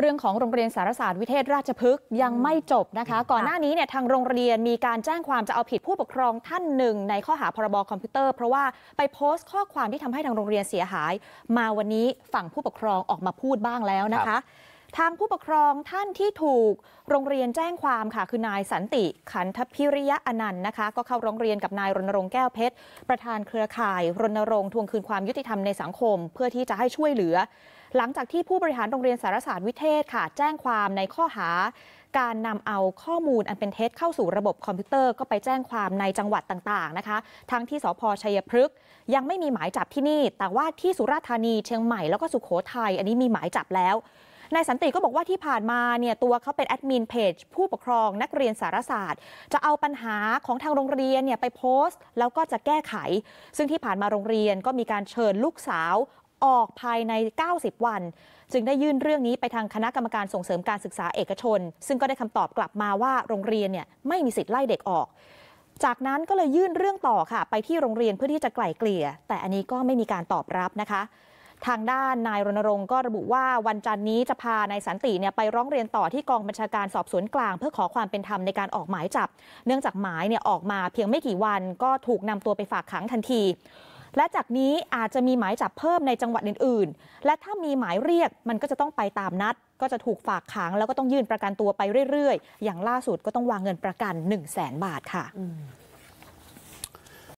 เรื่องของโรงเรียนสารศาสตร์วิเทศ ราชพฤกษ์ยังไม่จบนะคะ ก่อนหน้านี้เนี่ยทางโรงเรียนมีการแจ้งความจะเอาผิดผู้ปกครองท่านหนึ่ง ในข้อหาพรบคอมพิวเตอร์ เพราะว่าไปโพสต์ข้อความที่ทำให้ทางโรงเรียนเสียหาย มาวันนี้ฝั่งผู้ปกครองออกมาพูดบ้างแล้วนะคะทางผู้ปกครองท่านที่ถูกโรงเรียนแจ้งความค่ะคือนายสันติ ขันทพิริยะอนันต์นะคะ ก็เข้าโรงเรียนกับนายรณรงค์แก้วเพชร ประธานเครือข่ายรณรงค์ทวงคืนความยุติธรรมในสังคม เพื่อที่จะให้ช่วยเหลือ หลังจากที่ผู้บริหารโรงเรียนสารศาสตร์วิเทศค่ะ แจ้งความในข้อหา การนำเอาข้อมูลอันเป็นเท็จเข้าสู่ระบบคอมพิวเตอร์ก็ไปแจ้งความในจังหวัดต่างๆนะคะ ทั้งที่สพชัยพฤกษ์ยังไม่มีหมายจับที่นี่ แต่ว่าที่สุราษฎร์ธานีเชียงใหม่แล้วก็สุโขทัยอันนี้มีหมายจับแล้วนายสันติก็บอกว่าที่ผ่านมาเนี่ยตัวเขาเป็นแอดมินเพจผู้ปกครองนักเรียนสารศาสตร์ จะเอาปัญหาของทางโรงเรียนเนี่ยไปโพสต์แล้วก็จะแก้ไข ซึ่งที่ผ่านมาโรงเรียนก็มีการเชิญลูกสาวออกภายใน 90 วันจึงได้ยื่นเรื่องนี้ไปทางคณะกรรมการส่งเสริมการศึกษาเอกชน ซึ่งก็ได้คำตอบกลับมาว่าโรงเรียนเนี่ยไม่มีสิทธิ์ไล่เด็กออก จากนั้นก็เลยยื่นเรื่องต่อค่ะ ไปที่โรงเรียนเพื่อที่จะไกล่เกลี่ย แต่อันนี้ก็ไม่มีการตอบรับนะคะทางด้านนายรณรงค์ ก็ระบุว่าวันจันนี้จะพานายสันติเนี่ยไปร้องเรียนต่อที่กองบัญชาการสอบสวนกลาง เพื่อขอความเป็นธรรมในการออกหมายจับ เนื่องจากหมายเนี่ยออกมา เพียงไม่กี่วันก็ถูกนำตัวไปฝากขังทันที และจากนี้อาจจะมีหมายจับเพิ่มในจังหวัดอื่น ๆ และถ้ามีหมายเรียกมันก็จะต้องไปตามนัด ก็จะถูกฝากขัง แล้วก็ต้องยื่นประกันตัวไปเรื่อย ๆ อย่างล่าสุดก็ต้องวางเงินประกัน 1 0 0 0 0แบาทค่ะ